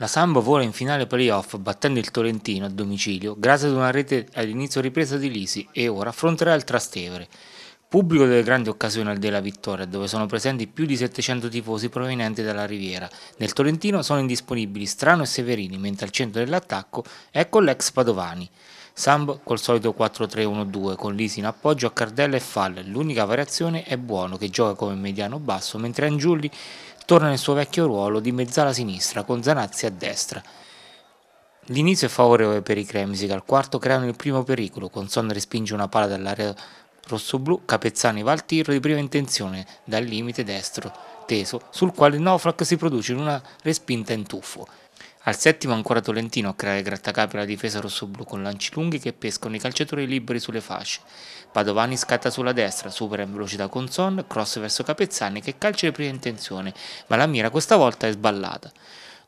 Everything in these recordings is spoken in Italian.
La Sambo vola in finale playoff battendo il Tolentino a domicilio grazie ad una rete all'inizio ripresa di Lisi e ora affronterà il Trastevere. Pubblico delle grandi occasioni al della vittoria, dove sono presenti più di 700 tifosi provenienti dalla Riviera. Nel Tolentino sono indisponibili Strano e Severini, mentre al centro dell'attacco è con ecco l'ex Padovani. Samb col solito 4-3-1-2 con Lisi in appoggio a Cardella e Fall, l'unica variazione è Buono che gioca come mediano basso mentre Angiulli torna nel suo vecchio ruolo di mezzala sinistra con Zanazzi a destra. L'inizio è favorevole per i cremisi che al quarto creano il primo pericolo, con Son respinge una palla dall'area rossoblù, Capezzani va al tiro di prima intenzione dal limite destro, teso, sul quale Nofrak si produce in una respinta in tuffo. Al settimo ancora Tolentino a creare grattacapi alla difesa rossoblù con lanci lunghi che pescano i calciatori liberi sulle fasce. Padovani scatta sulla destra, supera in velocità con Son, cross verso Capezzani che calcia di prima intenzione, ma la mira questa volta è sballata.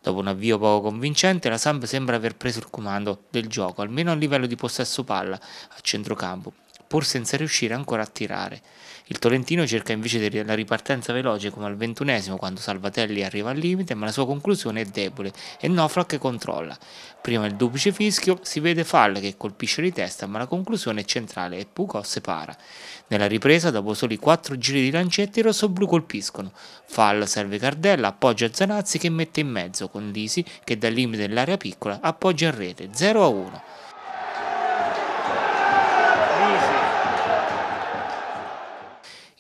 Dopo un avvio poco convincente, la Samp sembra aver preso il comando del gioco, almeno a livello di possesso palla a centrocampo, pur senza riuscire ancora a tirare. Il Tolentino cerca invece la ripartenza veloce come al ventunesimo quando Salvatelli arriva al limite, ma la sua conclusione è debole e Nofra che controlla. Prima il duplice fischio si vede Fall che colpisce di testa, ma la conclusione è centrale e Pucò separa. Nella ripresa, dopo soli 4 giri di lancette, i rossoblu colpiscono. Fall serve Cardella, appoggia Zanazzi che mette in mezzo, con Lisi che dal limite dell'area piccola appoggia in rete 0 1.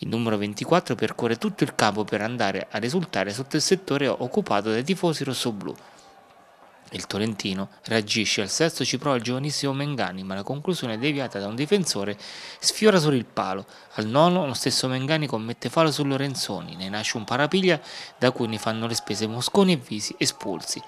Il numero 24 percorre tutto il campo per andare a risultare sotto il settore occupato dai tifosi rossoblù. Il Tolentino reagisce, al sesto ci prova il giovanissimo Mengani, ma la conclusione è deviata da un difensore sfiora solo il palo. Al nono lo stesso Mengani commette falo su Lorenzoni, ne nasce un parapiglia da cui ne fanno le spese Mosconi e Visi espulsi.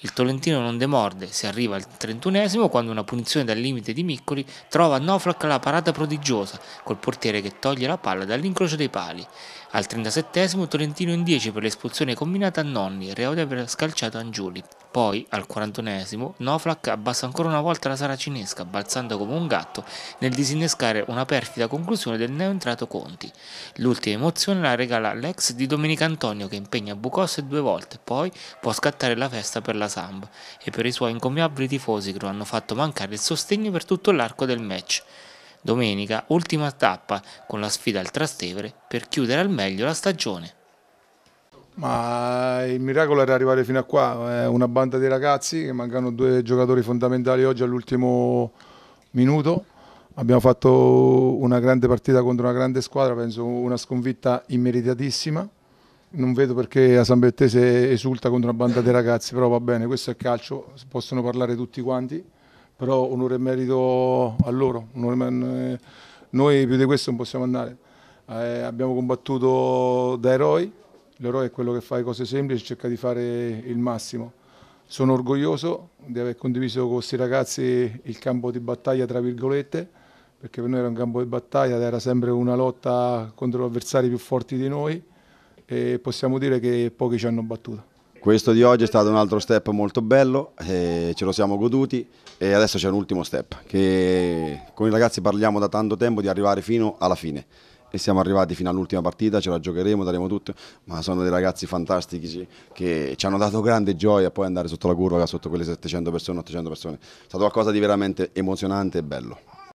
Il Tolentino non demorde, si arriva al 31 esimo quando una punizione dal limite di Miccoli trova a Noflak la parata prodigiosa, col portiere che toglie la palla dall'incrocio dei pali. Al 37 esimo Tolentino in 10 per l'espulsione combinata a Nonni, reo di aver scalciato Angiuli. Poi, al 41 esimo Noflak abbassa ancora una volta la saracinesca, balzando come un gatto nel disinnescare una perfida conclusione del neoentrato Conti. L'ultima emozione la regala l'ex di Domenico Antonio che impegna Bucosse due volte, poi può scattare la festa per la della Samba e per i suoi incommiabili tifosi che lo hanno fatto mancare il sostegno per tutto l'arco del match. Domenica, ultima tappa con la sfida al Trastevere per chiudere al meglio la stagione. Ma il miracolo era arrivare fino a qua, eh, una banda di ragazzi che mancano due giocatori fondamentali oggi all'ultimo minuto. Abbiamo fatto una grande partita contro una grande squadra, penso una sconfitta immeritatissima non vedo perché la San Bettese esulta contro una banda dei ragazzi, però va bene, questo è calcio, possono parlare tutti quanti, però onore e merito a loro, merito... noi più di questo non possiamo andare. Eh, abbiamo combattuto da eroi, l'eroe è quello che fa le cose semplici, cerca di fare il massimo. Sono orgoglioso di aver condiviso con questi ragazzi il campo di battaglia, tra virgolette, perché per noi era un campo di battaglia, era sempre una lotta contro avversari più forti di noi e possiamo dire che pochi ci hanno battuto. Questo di oggi è stato un altro step molto bello, eh, ce lo siamo goduti e adesso c'è un ultimo step che con i ragazzi parliamo da tanto tempo di arrivare fino alla fine e siamo arrivati fino all'ultima partita, ce la giocheremo, daremo tutto, ma sono dei ragazzi fantastici che ci hanno dato grande gioia poi andare sotto la curva sotto quelle 700 persone, 800 persone, è stato qualcosa di veramente emozionante e bello.